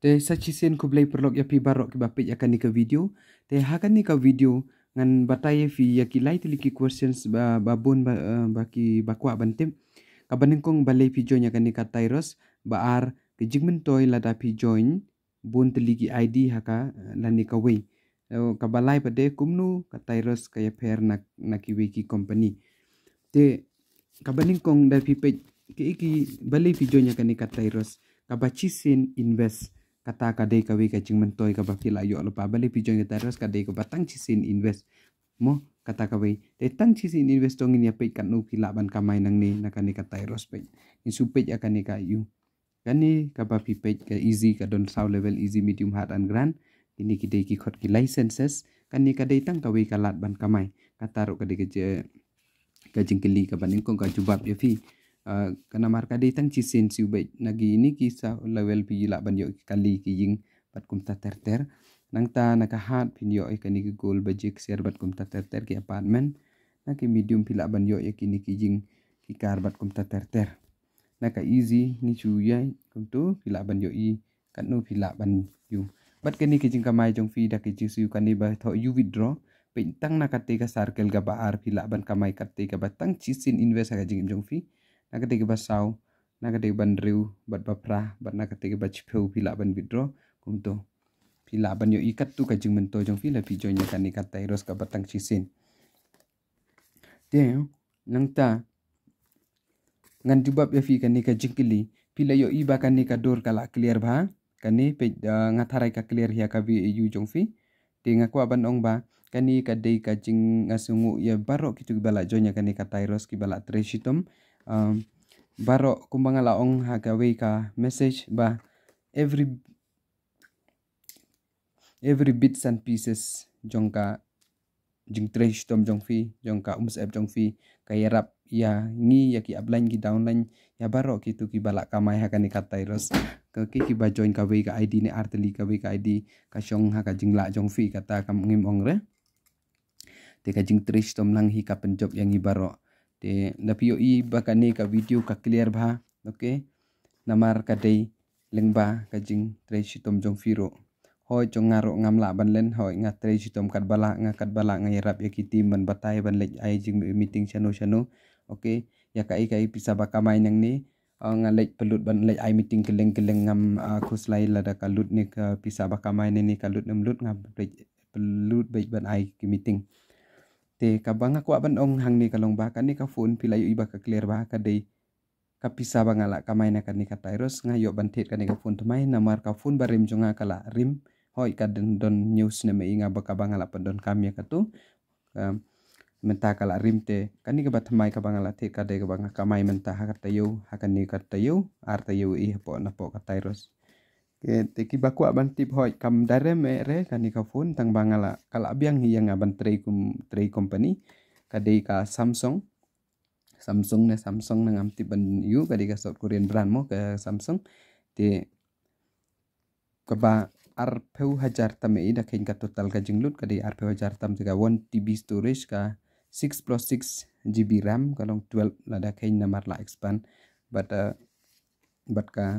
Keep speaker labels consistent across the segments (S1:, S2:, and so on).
S1: Teh sachi sen ku blai perlok ya pi barok ke bapit ya kan ni ke video. Teh ha kan ni ke video ngan bataye fi ya ki lai tuliki questions ba babun ba eh, baki bakwa bantim. Ka baning kong balai fi join ya kan ni ka Tyros ba ar ke jigmen toy la da fi join bun tuliki ID ha ka eh, lan ni ka wei. Lalu ka balai pade kumnu ka Tyros ka ya fair nak naki wiki company. Teh ka baning kong dal fi pe ke iki balai fi join ya kan ni ka Tyros. Kabachisin invest kata kade kawi ka chingman toy ka bakti la yo lo pa bali pi jong taras kade ko batang chi sin invest mo kata ka bai te tang chi sin invest tong in ya pe kan ki laban ka mai nang ne na ka ne ka tai ros pe in su pe ya ka ne ka yu ka ne ka ba pi pe ka easy ka don sau level easy medium hard and grand ini ki dei ki khot ki licenses ka ne ka dei tang ka wi ka lat ban ka mai ka taru ka dei ka je ka jing ka ban ko ka jubab ye fi Ah, kana mar ka dei tang chi sin si ubai nagi ni ki sa level pi la ban yo kali ki ying pat kum ta ter ter nang ta na ka hat pin yo e ka ni ki gol ba jik ser bat kum ta ter ter ki apartment na ki medium pi la ban yo e ki ni ki ying ki kar bat kum ta ter ter na ka easy ni chu ya kum tu pi la ban yo i kat nu pi la ban yu bat ka ni ki jing ka mai jong fi da ki chi si ka ni ba tho yu withdraw pe tang na ka te ka circle ga ba ar pi la ban ka mai ka te ka ba tang chi sin invest ka jing jong fi na ketika basau na ketika bandriu bat bapra bat na ketika bachpeu pila ban bidro kumto pila ban yo ikat tu kajing mento jong pila pi joinya kan ikat tairos ka batang cisin teo nang ta ngan jubab ya fi kan ni kajing kili pila yo iba kan ni kador kala clear ba kan ni pe eh, ngatharai ka clear hiya ka bi e yu jong fi te ngaku aban ong ba kan ni kadai kajing ngasungu ya barok kitu bala joinya kan ni ka tairos ki bala treshitom um, baro kumbanga laong hagawi ka message ba every every bits and pieces jongka jing trash tom jong fi jong ka ums app jong fi kayarap ya ngi ya ki upline ki downline ya baro ki tu ki balak kamai ha kani katai ros ke ki ki ba join ka wei ka id ni artli ka wei ka id ka shong ha ka jing la jong fi kata kam ngim ong re te ka jing trash tom lang hi ka penjob yang ibaro baro te napio i bakani ka video ka clear ba oke namar ka dei lengba ka jing trei sitom jong firo hoi chong ngaro ngam la ban len hoi nga trei sitom kat bala nga kat bala nga yarap yakiti man batai ban lej ai jing meeting chano chano oke ya kai kai pisa ba kamai nang ni nga lej pelut ban lej ai meeting keleng keleng ngam kuslai lada ka lut ni ka pisa ba kamai ni ka lut nem lut nga pelut baik ban ai ki meeting te kabang aku aban ong hang ni kalong ba kan ni ka phone pila yu iba ka clear ba ka dei ka pisa ba ngala ka main ka ni ka tyros nga yo ban thet ka ni ka phone to main namar ka phone ba rim jonga kala rim hoi ka den don news ne me inga ba ka bang ala pandon kami ka tu um, menta kala rim te ka ni ka bat mai ka bang ala te ka dei ka bang ka mai menta ha ka tayo ha ka ni ka tayo ar tayo i po na po ka tyros ke teki baku aban tip hoi kam dare me re kani ka fon tang bangala kala abiang hiang aban trei kum trei company kadai ka samsung samsung ne samsung nang amti ban yu kadai ka south korean brand mo ka samsung te ka ba ar peu hajar tam e da ka total ka jinglut kadai ar peu hajar tam te ka 1 tb storage ka 6 plus 6 gb ram kalong 12 lada kain namar la expand but uh, but ka uh,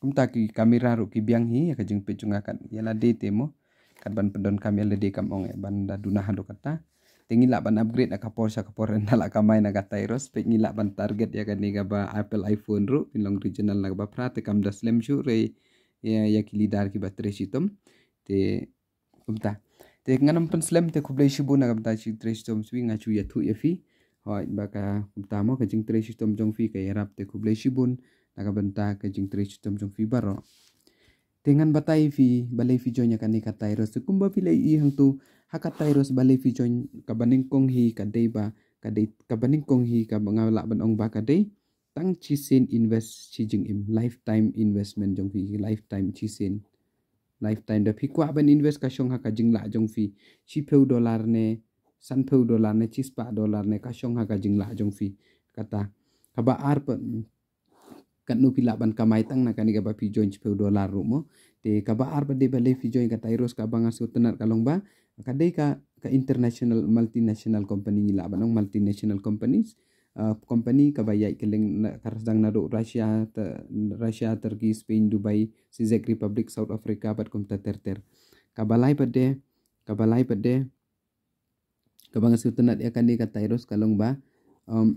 S1: kumta ki kamera ro ki biang hi ka ya jing pe chunga kan yala de te mo kan ban pendon kami yala de kam ong ya ban da duna handu kata tingi la ban upgrade ka por sa ka por na la kamai na ka tairos pe ngi la ban target ya ka ni ga ba apple iphone ro in long regional na ba prat kam da slim shu re ya ya ki lidar ki battery sitom te kumta te nganam pen slim te kuble shi bu na ga ta chi tre sitom swi nga chu ya thu ya fi hoi ba ka kumta mo ka jing tre sitom jong fi ka yarap te kuble shi bun nagabanta ka jing trish tum jong fi baro. Tengan batay fi balay fi jonya kani ka tayros. Kumba fila ihang tu haka tayros balay fi jony kabaning kong hi ka day ba ka day kabaning kong hi ka mga laban ong ba ka day. Tang chisin invest si jing im lifetime investment jong fi lifetime chisin. Lifetime da pikwa ban invest ka syong haka jing la jong fi. Si pew dolar ne san pew dolar ne chispa dolar ne ka syong haka jing la jong fi. Kata kaba arpa kan nu pi laban kamai tang na kani gaba pi join pe dolar rumo te kaba arba de bale fi join kata iros kaba ngasu tenar kalong ba ka de ka ka international multinational company ni laban ng multinational companies uh, company ka ba yai keleng na karasdang na do russia ta, russia turkey spain dubai si zek republic south africa bat kum ta ter ter kaba lai pa de kaba lai pa de kaba ngasu tenar ya kani kata iros kalong ba um,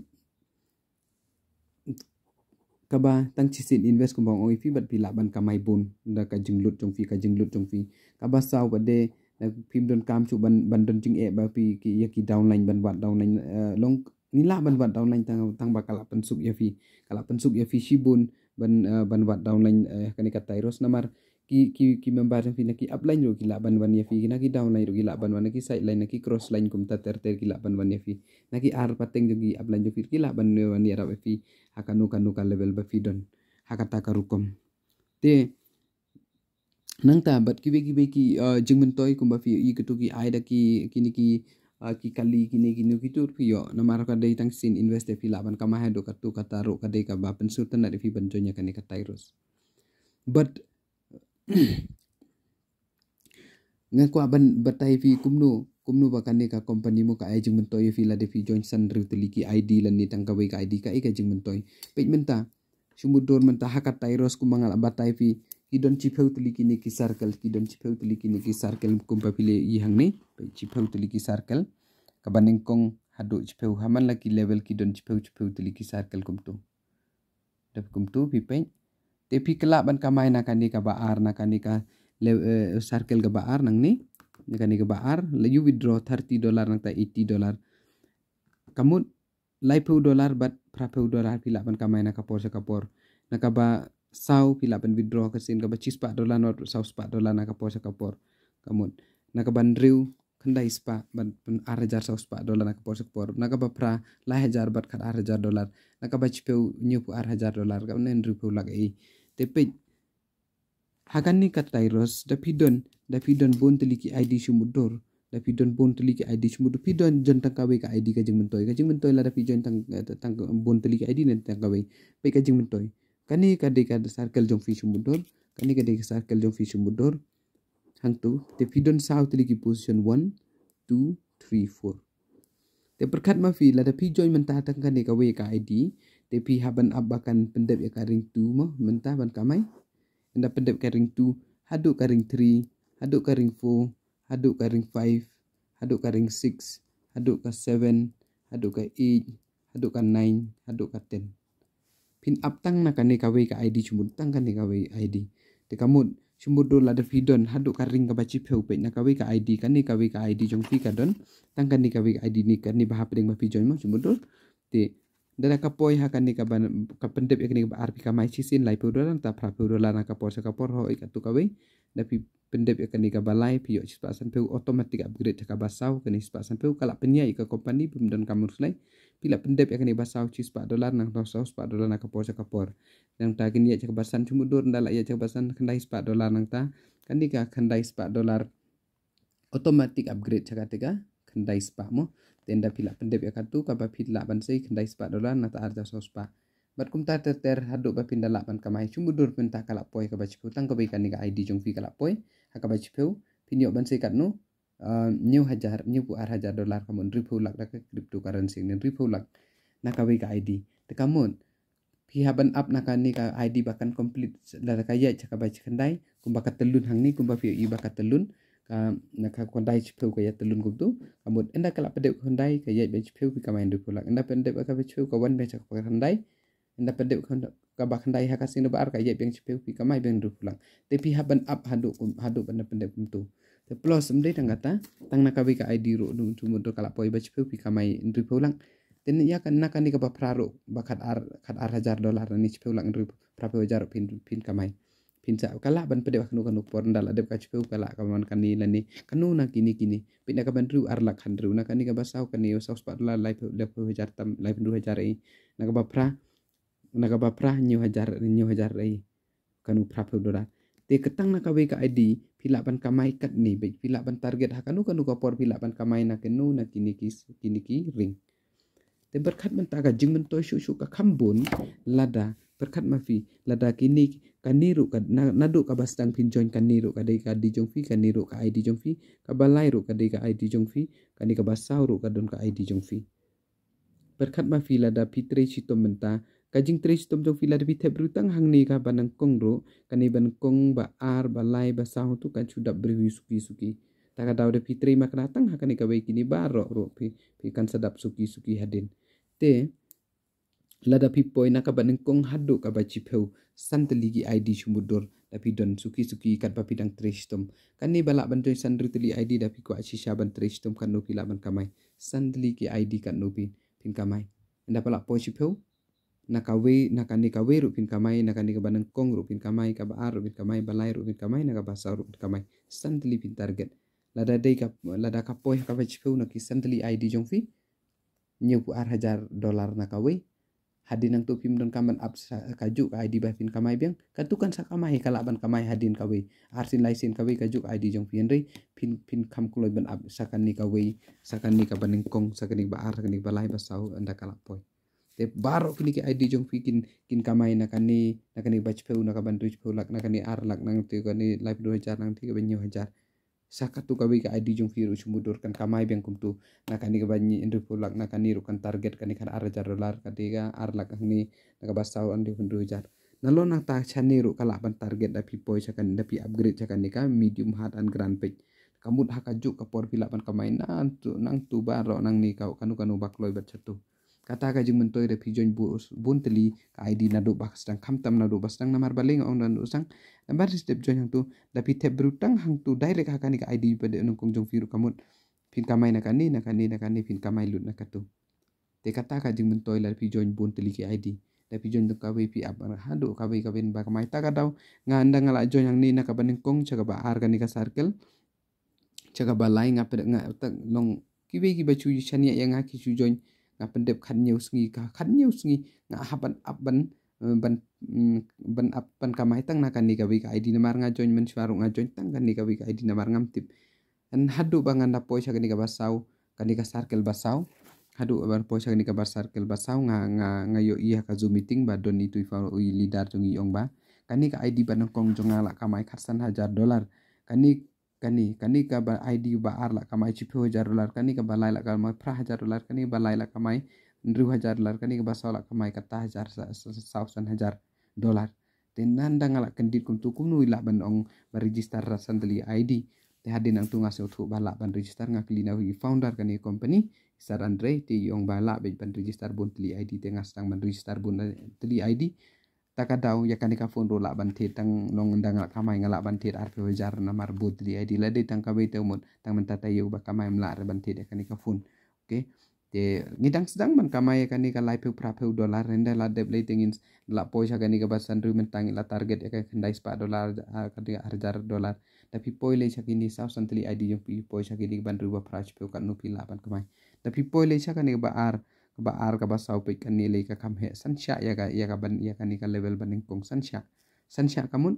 S1: kaba tang chisit invest kumbong o ifi e bat pila ban kamai bun da ka jinglut chong fi ka jinglut chong fi kaba sao ba de da eh, phim don kam chu ban ban don jing e ba pi ki ya ki downline ban wat downline uh, long ni la ban wat downline tang tang ba kala pensuk ya fi kala pensuk ya fi shibun ban uh, ban wat downline uh, kani kata iros namar ki ki ki membar fi naki up line rogi la ban ban ya fi naki down line rogi la ban ban naki side line naki cross line kum ta ter ter ki la ban ban ya fi naki ar pateng jogi up line jogi ki la ban ban ya ra fi haka nu kanu ka level ba fi don haka ta karukom te nang ta bat ki ki ki uh, jing men toy kum ba fi i kutu ki ai da ki kini ki uh, ki kali kini ki nu ki tur fi yo na mar ka dei tang sin invest fi la ban ka ma ha do ka tu ka ta ro ka dei ka ba pen sur ta na fi ban jonya ka ni ka tairos but ngan ko aban batai fi kumnu kumnu ba kan ka company mo ka ajing mentoy fi la de fi join san ru tuli ki id lan ni tang ka wei ka id ka ika jing mentoy pej menta sumudor menta hakat tairos ku mangal batai fi ki don chi phau tuli ki ni ki circle ki don chi phau tuli ki ni ki circle kum pa pile i hang ni pej chi phau tuli ki circle ka baning kong hadu chi phau haman la ki level ki don chi phau chi phau tuli ki circle kum tu dab kum tu pi pej epi kelab ban kamai nak kani ka baar nak kani ka le, uh, eh, circle ka baar nang ni nak kani ka baar le you withdraw 30 dollar nak ta 80 dollar kamut lai pu dollar bat pra pu dollar pila ban kamai nak kapor sa kapor nak ka ba sau pila ban withdraw ka sin ka ba chispa dollar not sau spa dollar nak kapor sa kapor kamut nak ka ban riu kandai spa ban pun arajar sau spa dollar nak kapor sa kapor nak ka ba pra lai hajar bat kat arajar dollar nak ka ba chipeu nyupu arajar dollar ka nen riu pu lagai tepej hagani katairos dapidon dapidon bon teliki id sumudor dapidon bon teliki id sumudor pidon jon tangkawe ka id kajing mentoy kajing mentoy la dapidon tang eh, tang bon teliki id nen tangkawe pe kajing mentoy kani kade ka circle jong fish sumudor kani kade ka circle jong fish sumudor hang tu dapidon sao teliki position 1 2 3 4 te perkat mafi la da pi join mentah tangkan ni kawai ka ID tapi haban abakan ha pendap ya karing tu mah mentah ban kamai anda pendap karing tu haduk karing 3 haduk karing 4 haduk karing 5 haduk karing 6 haduk ka 7 haduk ka 8 haduk ka 9 haduk ka 10 pin up tang nak ni kawe ka id cumbut tang kan ni kawe id te kamu cumbut do ladar fidon haduk karing ka baci phe upe nak kawe ka id kan ni kawe ka id jong fi ka don tang kan ni kawe ka id ni kan ni bahap ding ba fi join mah cumbut do te dan na kapoy ha kani ka ban ka pendep ya kani ka arpi ka mai chisin lai pu dolan ta pra pu dolan na ka por sa ka por ho i ka tu ka wei na pi pendep ya kani ka ba lai pi yo chis pa san pu automatic upgrade ta ka ba sau kani chis pa san pu kala penya i ka company pum dan kamur lai pi la pendep ya kani ba sau chis pa dolan na ta sau pa dolan na ka por sa ka por dan ta kini ya chis pa san chumu dur ndala ya chis pa san kandai pa dolan nang ta kani ka kandai pa dolar automatic kan upgrade cha ka tega kandai pa mo tenda pilak pendep ya kartu kapa pilak ban sei kendai sepak dolan nata arja sospa bat kumta ter ter haduk bapin dalak ban kamai cumbu dur pentah kalak poi ka bacipu tang ka baikan ka id jong fi kalak poi ha ka bacipu pinyo ban sei katnu uh, new hajar new pu ar hajar dolar ka mun ribu lak ka kripto karansi ni ribu lak na ka baik id te kamun pi haban up na ka ni ka id bakan komplit la ka ya cha ka bacik kendai kumba ka telun hang ni kumba fi i e bakat telun ka nakha kondai chipeu ka yat lun gup du amut enda kala pade kondai ka yai bench phew ki kamain du pula enda pende ba ka chipeu ka wan bench ka kondai enda pende ka ba kondai ha ka sing ba ar ka yai bench phew ki kamai ben du pula te pi haban up hadu kum hadu ban pende kum tu te plus mde tang kata tang nakabi ka id ro du tu mu do kala poi bench phew ki kamai du pula Tin ya kan nak ni ke bapak raro bakat ar kat ar hajar dolar ni cepat ulang ribu berapa hajar pin pin kamai pinca ka la ban pede khnu khnu por ndal lah. adep ka chpeu ka la ka man kan ni la ni kanu na lah kini kini pina ka ban ru ar la khan ru na kan ni ka basau kan ni usau spat la life le ko hajar tam life du hajar ai na ka ba pra na ka ba pra nyu hajar nyu hajar ai kanu pra pe dora lah. te ketang na ka we ka id pila ban ka mai kat ni be pila ban target ha kanu kanu ka por pila ban ka mai na kanu na kini ki kini ki ring te berkat mentaga jing mentoi syu syu ka kambun lada perkat mafi lada kini kan niru kad nadu ka bastang pin join kan niru ka dei ka di jong fi kan niru ka id jong fi ka balai ru ka dei ka id jong fi kan ni ka basau ru ka don ka id jong fi perkat mafi lada pitre chitom menta ka jing tre chitom jong fi lada pitre brutang hang ni ka banang kong ru kan ni ban kong ba ar balai basau tu kan sudah berwi suki suki tak ada ada pitre makna tang hakani ka baik ini baro ru pi pi kan sedap suki suki hadin te lada pi poi na ka banin kong hadu ka bachi pheu santali gi id chumbu dor da pi don suki suki kan pa pi dang trishtom kan ni bala ban toi sandri tali id da pi ko achi sha ban trishtom kan no pi la ban kamai santali gi id kan no pi pin kamai anda pala poi chi pheu na ka we na ka ni ka we ru pin kamai na ka ni ka banin kong ru pin kamai ka ba ar ru pin kamai balai ru pin kamai na ka basa ru pin kamai santali pin target lada dei ka lada ka poi ka bachi pheu na ki santali id jong fi nyu ar hajar dolar na ka we hadin ang tupim don kaman ab sa kaju ka ID ba fin kamay biang katukan sa kamay kalaban kamay hadin kawe arsin laisin kawe kaju ka ID jong fin pin pin kam kulod ban ab sa kani kawe sa kani ka baning kong sa kani ba ar kani ba lay ba sao anda kalapoy te baro kini ka ID jong fin kin kamay na kani na kani ba chpeu na ka ban rich peu lak na kani ar lak nang tiyo kani life do hajar nang tiyo ban nyo hajar sakat tu kabi ka ID jong firu chumudur kan kamai bang kumtu na kani ka banyi indu pulak na kani rukan target kani kan, kan ar jar dolar kati ka ar lak ni na ka basau andi pundu jar na lo na ta chan ni ruk kala ban target da pi poi chakan da pi upgrade chakan ni ka medium hard and grand pitch kamut hakajuk ka por pilak ban kamai na antu nang tu baro nang ni kau kanu kanu bakloi bat chatu kata ka jing mentoi re pijon bun tali ka id na do ba sang kham tam na do ba sang namar baling ong na do sang number step jo hang tu da pi te bru tang hang tu direct ha kanik id pa de nung kong jong firu kamut pin kamai na kanin na kanin na kanin pin kamai lut na ka tu te kata ka jing mentoi la pi join bun tali ki id da pi join ka wi pi ab na ha do ka wi ka bin ba kamai ta ka dau nga anda ngala join hang ni na ka baning kong chaga ba ar kanika circle chaga ba lain nga pe nga long kiwe ki ba chu yi chania yang ha ki chu join nga pendep khan nyu sngi ka khan nyu sngi nga haban aban ban ban apan ka mai tang na kan ni ka wi ka id number nga join men swaru nga join tang kan ni ka wi ka id number ngam tip an hadu bangan na poisa kan ni ka basau kan ni ka circle basau hadu bar poisa kan ni ka bar circle basau nga nga nga yo iya ka zoom meeting ba don ni tuifa leader jong iong ba kan ni ka id ban kong jong ala ka mai khatsan 1000 dollar kan ni kani kani ka ba id ba ar la kamai chi phu jar lar kani ka ba lai la kamai phra hajar lar kani ba lai la kamai ru hajar lar kani ka ba sa la kamai ka ta hajar sa sa hajar dolar ten nan dang la kandi kum tu kum nu la ban ong ba register ra sandli id te hadi nang tu ngase thu ba la ban register nga klina wi founder kani company sar andre te yong ba la be ban register bun tli id te ngas tang ban register bun eh, tli id ta ka daw ya kan ka fundo la ban thi tang long ndang la kamai ngala ban thi ar pe jar na mar bud di ai di la de tang ka bai te mun tang men ta ta yu ba kamai mla ar ban thi ya kan ka fun okay te ni dang sedang ban kamai ya kan ni ka lai pe pra pe dolar renda la de blai tingin la poi sa kan ni ka ba san ru men tang la target ya kan kendai spa dolar ka de ar jar dolar tapi poi le sa kan ni sa santli ai di yu poi sa kan ni ban ru ba pra pe ka nu pi la ban kamai tapi poi le sa kan ni ba ar ka ba ar ka ba sau pe ka ni le ka kham he san sha ya ga ya ka ban ya ka ni ka level ban ning kong san sha san sha ka mun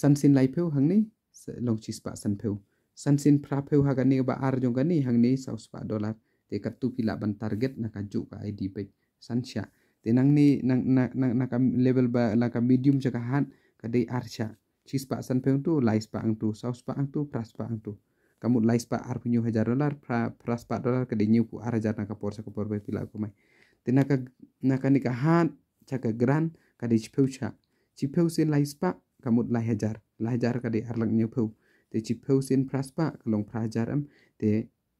S1: san sin lai pheu hang ni long chi spa san pheu san sin pra pheu ha ga ni ba ar jong ga ni hang ni sau spa dollar te ka tu pila ban target na ka ju ka id pe san sha te nang ni nang na na ka level ba la ka medium cha ka han ka dei ar cha chi spa san pheu tu lai spa ang tu sau spa ang tu pra spa ang tu kamu lais pa ar punyu hajar dolar pra pras pa dolar kada nyu ku ar hajar naka porsa ku por bai pila ku mai tinaka naka nika han chaka gran kada chipeu cha chipeu sin lais pa kamu lai hajar lai hajar kada ar lang nyu pu te chipeu sin pras pa kalong pra hajar am te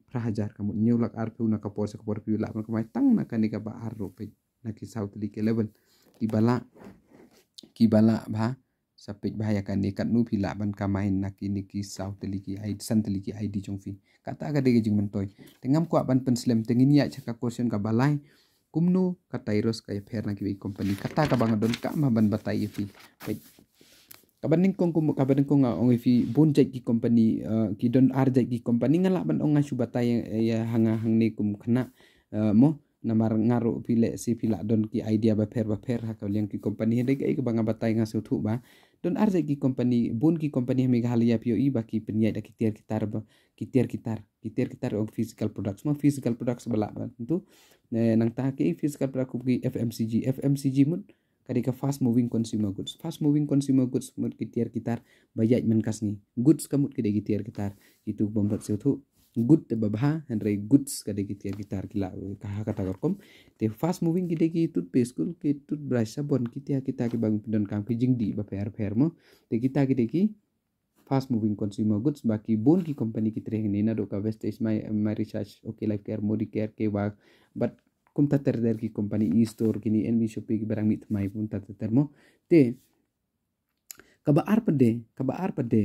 S1: pra hajar kamu nyu lak ar pu naka porsa ku por pila ku mai tang naka nika ba ar ro pe naki saut di ke level di bala ki bala bha sapit bahaya kan ni kat nu phi la ban ka main nak ini ki saut li ki ai san li ki ai di chung fi kata ka de jing mentoi tengam ko ban pen slam tengin ya cha ka question ka balai kumnu kata iros ka fair nak ki company kata ka bang don ka ma ban batai e fi baik ka ban ning kong kum ka ban kong ong e fi bon jek ki company eh, ki don ar jek ki company ngala ban ong su batai eh, ya hanga hang ni kum kena eh, mo namar ngaru pile si pila don ki idea ba fair ba fair ha ka liang ki company de ga ik banga batai nga su thu ba Don arze ki company bun ki company me ghalia pio i e baki penyai da kitir kitar ba kitir kitar kitir kitar og physical products ma physical products bala ba tu nang ta ke physical product ki FMCG FMCG mun kari ka fast moving consumer goods fast moving consumer goods mun kitir kitar bayai men kasni goods kamut ke de kitir kitar itu bombat se tu good te eh, babha and re goods kade ki te bitar ki la eh, kaha kata gor kom te fast moving kide ki tut pe school ke tut brasha bon ki te ya, kita ki bang pindon kam ki jing di ba fair fair mo te kita ki te ki fast moving consumer goods baki bon ki company ki tre ni na do ka waste is my my research okay life care modi care ke ba but kum ta ter der ki company e store ki ni and we shopping ki barang mit mai pun ta ter mo te kaba arpa de kaba arpa de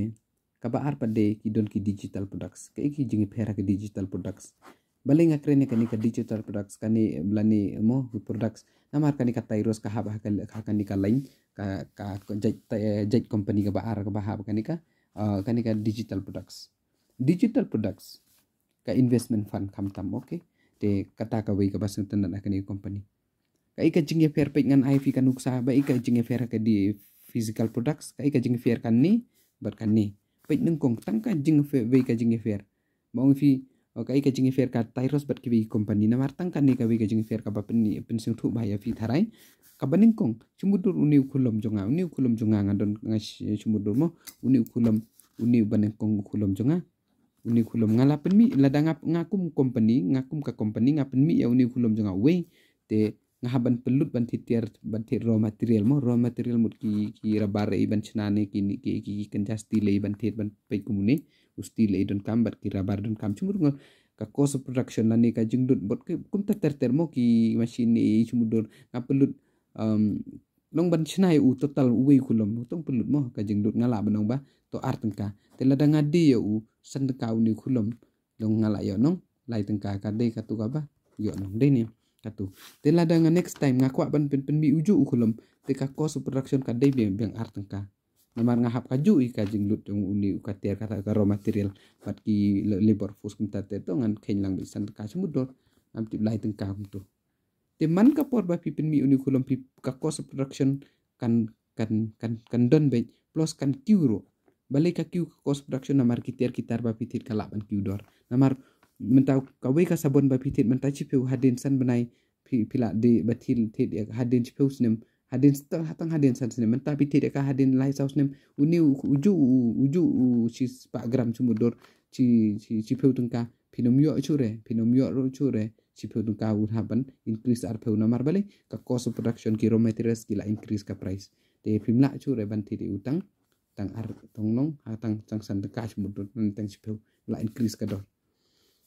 S1: kabaar pa de ki don ki digital products ke ki jingi phera ki digital products bale nga krene kani ka digital products kani blani mo products namar kani ka tairos ka haba ka kha kani ka line ka ka jet company ka baar ka baha kani ka uh, kani ka digital products digital products ka investment fund kam tam okay te kata ka wei ka basang tan na kani company ka ika jingi fair pe ngan ai fi ka nuksa ba ika jingi fair ka di physical products ka ika jingi fair kan ni bar kan ni bait nung kong tang ka jing fe we ka jing fe mong fi ok ka jing fe ka tyros bat ki we company na mar tang ka ni ka we ka jing fe ka pen ni pen sing thu ba ya fi tharai ka banin kong chumudur uni khulom jonga uni khulom jonga nga don nga chumudur mo uni khulom uni banin kong khulom jonga uni khulom nga lapen mi la dang nga kum company nga kum ka company nga pen mi ya uni khulom jonga we te nga ha ban pelut ban titir ban tit raw material mo raw material mut ki ki rabar i ban chnane ki ni ki ki kan jasti le ban tit ban pe kumuni usti le don kam bat ki rabar don kam chumur ngor ka cost of production la ni ka jing dut bot ki kum ta ter ter mo ki machine ni chumur don nga pelut um long ban chnai u total u wei kulom tong pelut mo ka jing dut ngala banong ba to art tengka tela da ngadi yo u san ka u ni kulom long ngala yo nong lai tengka ka de ka tu ka ba yo nong de ni Katu. Then lah dengan next time ngaku aban pen pen bi uju ukulam. Tika ko su production kadai biang biang art tengka. Namar ngahap kaju i kajing lut yang uni ukatir kata karo material. Pat ki labor force kum tate to ngan kain lang bi san tengka semudor. Am tip lai tengka kum tu. Teman ka por ba pi pen bi uni ukulam pi kako su production kan kan kan kan don be plus kan kiu ro. Balik ka kiu kako su production namar kitir kitar ba pi tir kalapan kiu dor. Namar มันตาก็วิ่งกับสบนบพิธีมันตาชิพิวฮัดเดนสันบันไอพิพิละดีบัทิลทิดฮัดเดนชิพิวสเนมฮัดเดนต้องต้องฮัดเดนสันสเนมมันตาพิธีเด็กฮัดเดนไลซ์เอาสเนมอุนิอุจูอุจูชิสปากรัมชุมดอร์ชิชิชิพิวตุงกาพินอมยอชูเรพินอมยอรูชูเรชิพิวตุงกาอุทาบันอินครีสอาร์เพิวนามาร์บัลเลยกับคอสต์โปรดักชันกิโลเมตรสกิลาอินครีสกับไพรส์เดย์พิมละชูเรบันทิดอุตังตังอาร์ตงนงฮัตังจังสันตะกาชุมดอร์นั่นตังชิพิวละอินครีสกับดอร์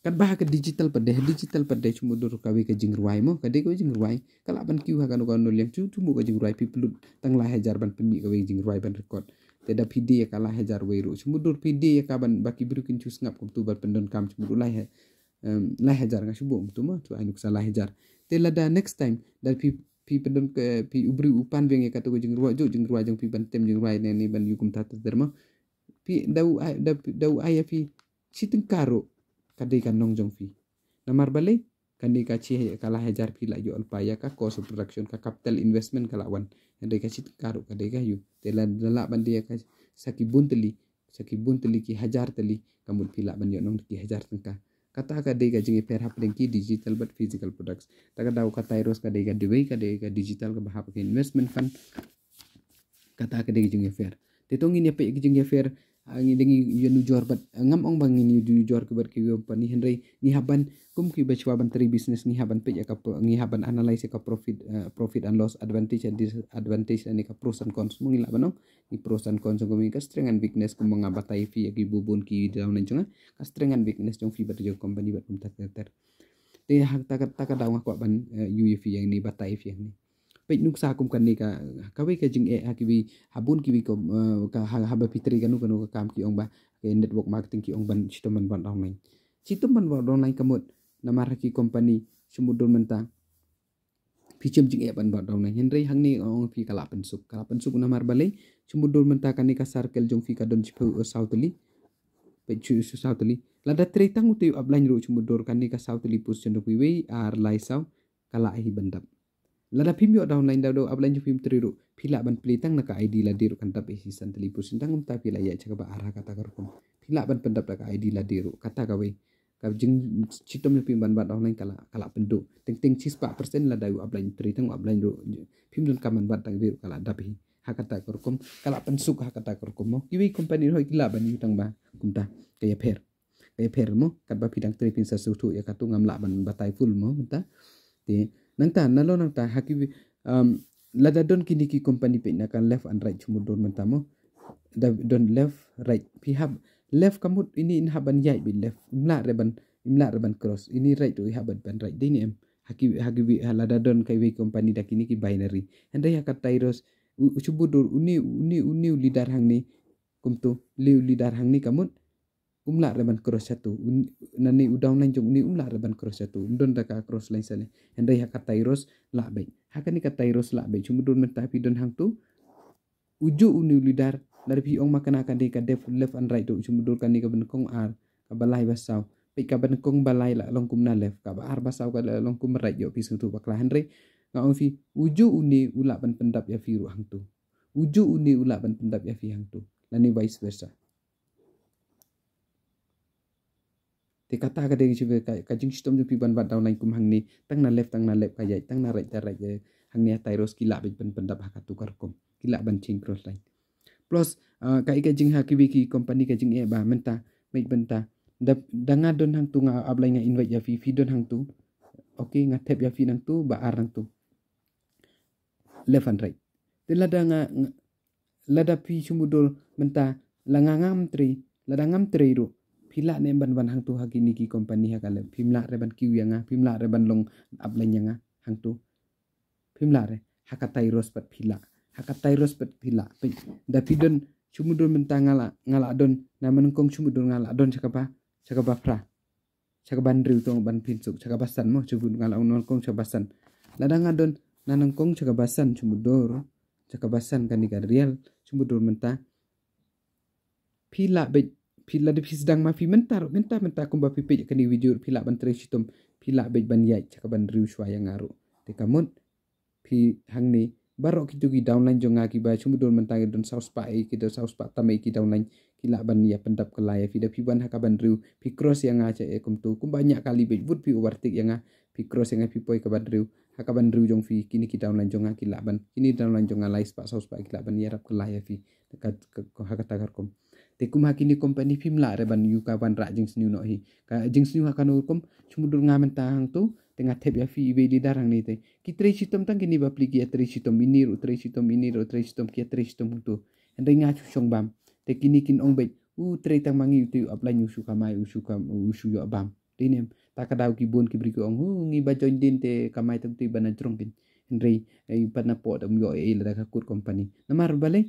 S1: kan bah ke digital pedeh digital pedeh cuma dulu kawi ke jingruai mo kade kawi jingruai kalau ban kiu hakan ukan nol yang cuma cuma ke jingruai people tang lah hajar ban pemik kawi jingruai ban record tidak pide ya kalah hajar wayru cuma dulu pide ya kaban baki biru kincu sengap kum tu ber pendon kam cuma dulu lah lah hajar ngah cuma tu mo tu anu kesal lah hajar tela dah next time dari pi pi pendon ke pi ubri upan biang ya kata kawi jingruai jo jingruai jang pi ban tem jingruai ni ni ban yukum tatas derma pi dau dau dau ayah pi Si tengkaruk kadai kandong jong fi. Namar balai, kandai kaci kalah hajar fi la yu alpaya ka cost of production ka capital investment ka lawan. Kadai kaci karu kadai ka yu. Telah dalak bandi ya ka saki buntili, saki buntili ki hajar tali kamut fi la bandi onong ya ki hajar tengka. Kata ka dega jengi perha pelengki digital but physical products. Taka dau kata iros ka dega dewey ka dega digital ka bahapa ke investment fund. Kata ka dega jengi fair. Tetongin ya pek jengi fair ang dengi yanu jor bat ngam ong bang ni du jor ke bat ke yopan ni henry ni haban kum ki bat chwa ban tri business ni haban pe ya ka ni haban analyze ka profit profit and loss advantage and disadvantage ani ka pros and cons mung ila banong ni pros and cons ngum ka strength and weakness kum mga batai fi ki bubun ki down nang jonga ka strength and weakness jong fi bat jong company bat kum ta ter te hak ta ka ta ka dawang ban uf yang ni batai fi yang ni pek nuk sa kum kan ni ka eh, ka we ka jing e ha ki bi ha bun ki bi ko ka ha ha ba pitri ka nu ka nu ka kam ki ong ba ke network marketing ki ong ban chi ban ban online chi to ban ban online ka mot na mar ki company sumud don menta pi chim jing e ban ban online hen rei hang ni ong pi kala pen suk kala pen suk na mar balai sumud don menta ka ni ka circle jong fi ka don chi pu eh, sautli pe chu su sautli la da tre tang u te u ablan ro sumud dor ka ni ka sautli pu sendu ar lai sau kala hi bandap lada pim yo downline dau upline pim triru phila ban pli tang naka id la diru kan tap isi san tali pusin tang ta pila ya chaka ba ara kata kar kum phila ban pendap la id la diru kata ka we ka jing chitom pim ban ba downline kala kala pendu ting ting chis pa persen la dau upline tri tang upline ro pim dun kaman ban tang diru kala dapi hakata kar kum kala pensuk hakata kar kum mo kiwi company ro kila ban yu tang ba kum ta kaya fair kaya fair mo kan ba pidang tri pin sa su tu ya katung ngam la ban batai full mo ta nang ta nalo nang ta haki um la da don kini ki company pe na kan left and right chumu don menta mo da don left right pi hab left kamu ini in haban yai bi left mla reban mla reban cross ini right to haban ban right dini em haki haki bi la da don kai bi company da kini ki binary and ya kat tyros chumu don uni uni uni leader hang ni kumtu leader hang ni kamu umla reban cross satu nani udang lain jong ni umla reban cross satu undon daka cross lain sana hendai hak kata iros lak bai hak ni kata iros lak bai cuma dun mentah pi don hang tu uju uni lidar dari pi ong makan akan de ka def left and right tu cuma dun kan ni ka benkong ar ka balai basau pi ka benkong balai lak longkum na left ka ar basau ka longkum right jo pi sentu bakla hendai ka ong fi uju uni ulak ban pendap ya firu hang tu uju uni ulak ban pendap ya fi hang tu nani lah vice versa thì cả ta cái đây chỉ về cái cái chứng chỉ tâm trong phi bản bản đầu này cũng hàng nè tăng là lep tăng là lep cái dạy tăng là rạch ra rạch cái hàng nè tài rốt kỳ lạ bị bản bản đập hạ tu cả rồi kỳ lạ bản chính cross line plus cái cái chứng hạ kỳ vị kỳ company cái chứng e ba mình ta mình bản ta đập đang ăn đơn hàng tu ngã áp lại ngay invite ya phi phi đơn hàng tu ok ngã tap ya phi hàng tu ba ar hàng tu left and right thì là đang ngã là đập phi chung một đôi mình ta là ngang ngang tri là đang ngang tri rồi phila nem ban ban hang tu ha gini ki company ha kale phimla re ban kiu yanga phimla re ban long apla yanga hang tu phimla re ha ka tai ros pat phila ha ka tai ros pat phila pe da pidon chumudon men ta ngala ngala don na men kong chumudon ngala don chakapa chakapa pra chakapa ndru tong ban pin suk chakapa san mo chumudon ngala ong non kong chakapa san la da ngadon na nang kong chakapa san chumudor chakapa san kanika real chumudon men ta phila be pila de pis dang mafi mentar mentar mentar kumba pipi ke ni wijur pila bantre situm pila bej ban yai cak ban riu shwa yang aru te kamun pi hang ni baro kitu gi downline jong aki ba chung don mentar ke don saus pa e ki don saus pa tamai ki downline kila ban ya pendap ke laya fi de pi ban haka ban riu pi cross yang aja e eh, kum tu kum banyak kali bej but pi ubartik yang a pi cross yang a pi poi ke ban riu haka ban riu jong fi kini ki downline jong aki laban kini downline jong a lais pa saus pa kila ban ya rap ke laya fi dekat ke haka tagar kum te kum hakin ni company film la re ban yu ka ban ra jing snu no hi ka jing snu ha kanu kum chumudur nga men ta hang tu te nga thep ya fi e, e ve li darang ni te ki tre chi tom tang ni ba pli ki ya tre chi tom minir u tre chi tom minir u tre chi tom ki tre chi tom tu en re nga chu chong bam te kini kin ong be u tre tang mangi u te apply nyu su ka mai u su ka u su yo bam te nem ta ka dau ki bon ki bri ko ong hu ngi ba join din te ka mai tang tu ba na trong bin en re ai pa eh, na po dam yo e eh, la ka kur company namar balai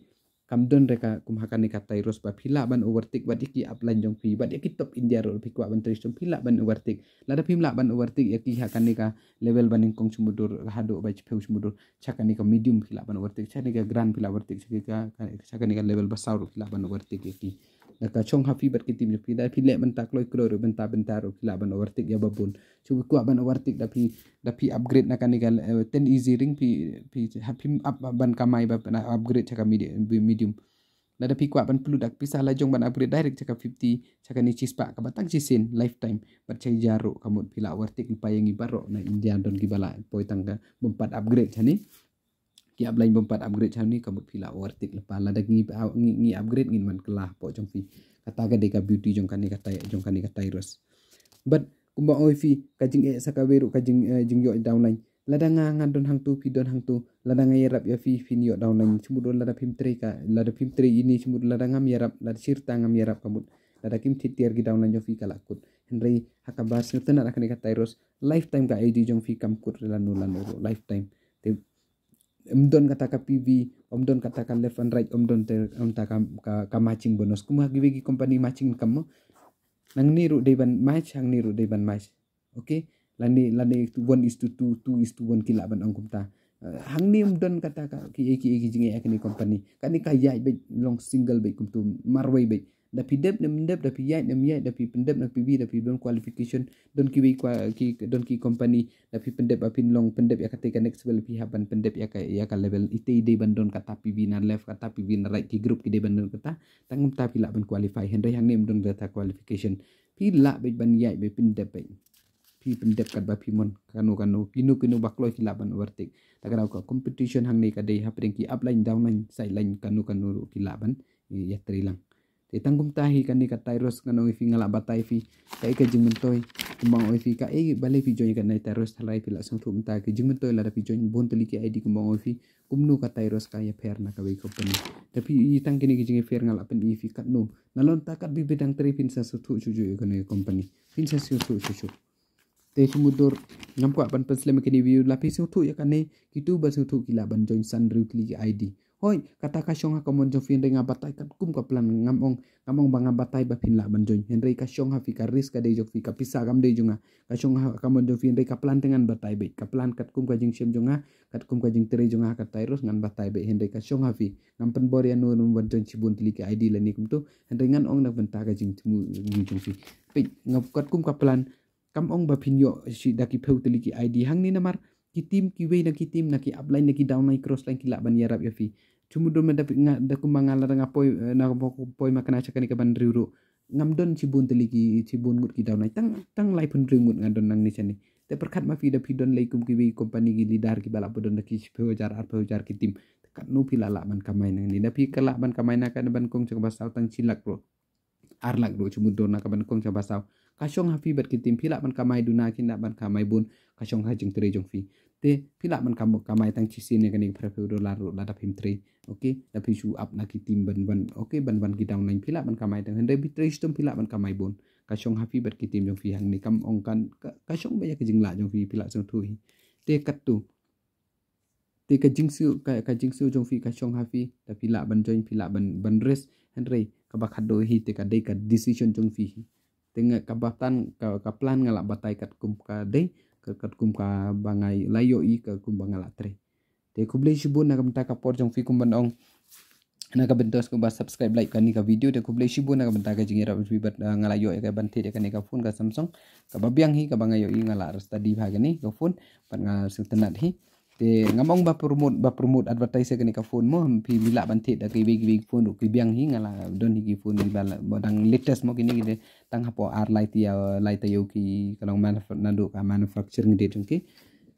S1: kamdon reka kumhakan ni kata iros ba phila ban overtik ba diki aplan jong phi ba diki top india ro phi kwa ban tris jong phila ban overtik la da phimla ban overtik yaki hakan ni ka level ban kong chumudur hado ba chphe chumudur chakan ni ka medium phila ban overtik chakan ni ka grand phila overtik chakan ni ka level ba saur phila ban overtik yaki la ka chong hafi bat kitim jupi da pi lek mentak loy kro ru benta benta ru kila ban overtik ya babun chu ku ban overtik da pi da pi upgrade na kan gal eh, ten easy ring pi pi hafi up ban kamai ba na upgrade cha medium medium la da pi ku ban plu dak pisah la jong ban upgrade direct cha 50 cha ni chis pa ka batak jisin lifetime bat chai jaru kamut pila overtik pa yang ibaro na indian don gibala poitang ga bumpat upgrade cha ni ki ablain bempat upgrade macam ni kamu pila wartik lepas lah dagi ngi, ngi upgrade ngin man kelah pok jong fi kata ka deka beauty jong kan ni kata jong kan ni kata iros but kumba oi fi kajing e saka beru kajing uh, jing yo downline ladang ah, ngan don hang tu fi don hang tu ladang ngai ah, rap ya fi fi ni yo downline cumu don ladang pim tri ka ladang pim tri ini cumu ladang ngam ya rap ladang sir tang ngam ya rap kamu ladang kim tit tiar gi downline jong fi kalakut henry hakabar sir tenar akan ni kata iros lifetime ka ej jong fi kamkut rela nulan lifetime em don kata ka PV om don kata ka left and right om don ter om ta ka, ka, ka matching bonus kum ha gi company matching kam mo nang niru de ban match hang niru de ban match okay lani lani itu one is to two two is to one kila ban angkum ta eh, hang ni om don kata ka ki ki ki jingi akni e company kani kaya be long single be kum tu marway be da pi dep ne mendep da pi yai ne myai da pi pendep na pi bi da pi bon qualification don ki wi ki don ki company da pi pendep a pin long pendep ya kata ka next level pi ha ban pendep ya ka ya ka level ite ide ban don kata pi bi na left kata pi bi na right ki group ki de ban don kata tangum ta pi la ban qualify hendo yang ne don data qualification pi la be ban yai be pendep pe pi pendep kat ba pi mon kanu kanu kinu kinu bakloi ki la ban overtake ta kana ko competition hang ne ka de ha pring ki upline downline sideline kanu kanu ki la ban ya, ya terilang te tanggung tahi kan ni kata iros kan oi fi ngala batai fi ka ika jing mentoi kumbang oi fi ka e bale fi join kan ni taros halai fi la sung thum ta ki jing mentoi la fi join bon tali ki id kumbang oi fi kumnu kata iros ka ya fair na ka wei ko pen tapi i tang kini ki jing fair ngala pen i fi kat no nalon ta kat bi bedang tri pin sa su thu ju ju kan ni company pin sa su su su te sumudor ngam ko apan pen slem kini view la fi su thu ya kan ni kitu ba su thu ki la ban join sun ruki id hoy kata ka shong ha komon jo fin ringa batai kan kum ka plan ngam ong ngam ong banga batai ba pin la ban jo hen ka shong ha fika ris ka de jo fika pisa gam de junga ka shong ha komon jo fin ka plan dengan batai be ka plan kat kum ka jing shem junga kat kum ka jing tri junga kat tai ngan batai be hen ka shong ha fi ngam pen bor ya nur ban jo chi bun tilik id la ni kum tu hen ri ngan ong na ban ta ka jing tu ni jo fi pe ngap kat kum ka plan kam ong ba pin yo shi da ki pheu tilik id hang ni namar ki tim ki wei na ki tim na ki upline na ki downline cross line ki la ban ya rap ya fi cuma don mendap nga da ku mangala da ngapoi na ko poi eh, makana cha kani ka ban riuro ngam don ci bun te ligi ci bun ngut ki da nai tang tang lai pun riu ngut ngadon nang ni cha ni te perkat ma fi da don lai kum ki wi company gi lidar ki bala bodon da ki ci pe ojar ar pe ojar ki tim ka nu pi la la ban ka mai nang ni da pi ka la ban ka mai na ka na ban kong cha ba sau tang cilak ro ar lak ro cuma don na ka ban kong cha ba sau ka shong ha fi bat ki tim pi la ban ka mai du na ki na ban ka mai bun ka shong ha jing tre jong fi te pila man kam kamai tang chi sin ne kan ing phrapu do la ru la lah, da phim tri oke da phi chu up na ki tim ban ban oke ban ban ki down nang pila man kamai tang hen re bi tri stum pila man kamai bon ka chong happy bet ki tim jong fi hang ni kam ong kan ka chong ba ya ki jing la jong fi pila chong thu hi te kat tu te ka jing su ka ka jing su jong fi ka chong happy da pila ban join pila ban ban res hen re ka ba khad eh? do hi te ka dei ka decision jong fi hi tengah kabatan ka, ka plan ngalak batai kat kum ka dei kakat kum ka bangai layo i ka kum banga latre te kubli shibun nakam ta ka por jong fi kum banong na ka bentos ko ba subscribe like kani ka video te kubli shibun nakam ta ka jingira bi bat nga layo e ka bante de kani ka fun ka samsung ka babyang hi ka bangai yo i nga la rasta di bhagani ka fun pan nga sultanat hi te ngamong ba promote ba promote advertiser kini ka phone mo pi bila bantik da kibig kibig phone ki biang hi ngala don hi ki phone ni bala bodang latest mo kini kide tang hapo ar light ya light ya ki kalong manufacturing ka manufacturing ngide tung ki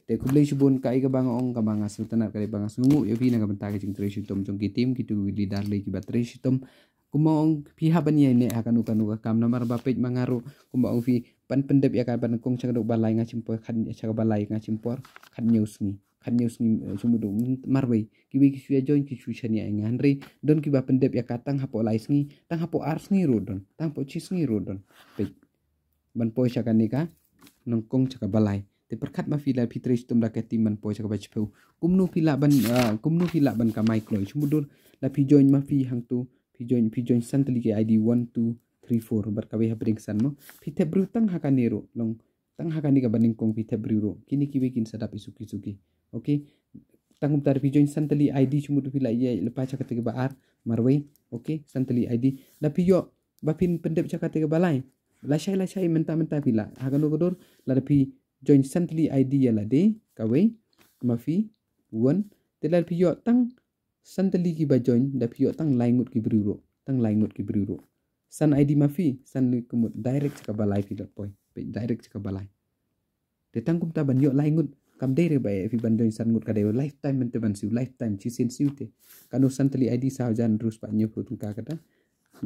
S1: te kubli shubun ka iga bang ong ka bang asul tanat ka bang sungu yo ya pi na ha ka bantak ching tresh tum chung ki tim ki tu li dar le ki ba tresh tum kumong pi ha ban ye ne ha kanu kanu ka kam namar ba pej mangaru kumong fi pan pendep ya ka ban kong chang do balai ngachim por khan chang balai ngachim por khan news ni kan nyus ni eh, sumu dong marwei kiwi kisu ya join kisu shani ai ngandri don kiba pendep ya katang hapo lais ni tang hapo ars ni rodon tang hapo chis ni rodon pe ban poi chakan ni ka ah. nongkong chaka balai te perkat ma fila pitri stum la keti man poi chaka bachpe kumnu fila ban ah, kumnu fila ban ka mai kloi sumu dur la pi join ma fi hang tu pi join pi join santli ke id 1 2 3 4 berkawih habring san mo fite brutang hakaniro long tang hakani ka baning kong fite bruro kini kiwi kin sadap isuki-suki Okey. Tanggung tarif hijau ni santali ID cuma tu pilih ya lepas cakap tiga bahar marwai. Okey. Santali ID. Tapi yo bapin pendek cakap tiga balai. Lashai lashai mentah mentah pilih. Hagan lo kedor. Lepi lah join santali ID ya lah deh. Kawai. Mafi. Buan. Tidak lepi yo tang santali ba join. Lepi yo tang laingut kibiruro. Tang laingut kibiruro. San ID mafi. San kemud direct cakap balai pilih poin. Direct cakap balai. Tetangkum taban yo laingut kam day re bay fi bandoin san ngut kadai lifetime mente ban siu lifetime chi sin siu te kanu san tali id sa jan rus pa nyu putu ka kata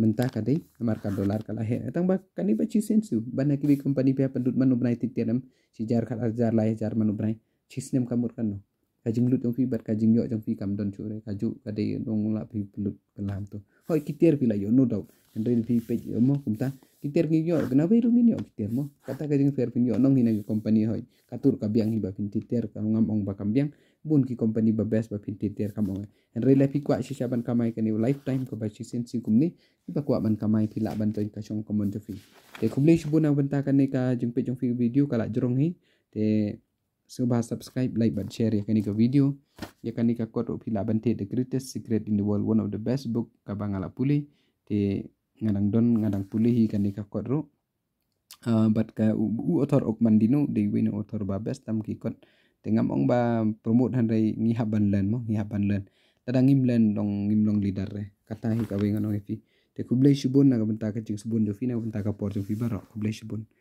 S1: menta kadai amar ka dolar kala he etang ba kani ba chi sin siu bana ki bi company pe pandut manu banai ti tenam si jar khar jar lai jar manu banai chi sinem kamur kanu kajing lut yang fi bat kajing yo yang fi kam don chure kaju kade dong la fi lut kelam tu ho kitir fi la yo no doubt kan dari fi pe mo kum ta kitir ngi yo kena ve rumin yo kitir mo kata kajing fair fin yo nong hina ke company ho katur ka biang hiba fin titir ka ngam ong ba kam biang bun ki company ba best ba fin titir kam ong en kan rela e fi kwa si saban kamai kan lifetime ko ba si sin si kum ni ki ba kwa ban kamai fi la ban to ka chong kom don fi te kum ni shu bun na ban ta kan ne ka jing pe jong fi video kala jrong hi te cuba subscribe, like dan share ya kini ke video. Ya kini ke kod rupi la bantik The Greatest Secret in the World, one of the best book kabang ala pulih. Di ngadang don, ngadang pulih ya kini ke kod rup. Uh, but ke u author ok mandino, di win author ba best tam ki kod. Tengah mong ba promote han rai ngihap ban lan mo, ngihap ban lan. Tadang ngim lan dong ngim long lidar re. Kata hi kawai ngano efi. Te kublai shubun na kabantaka jing subun jofi na kabantaka por jofi barok. Kublai shubun. Kublai shubun.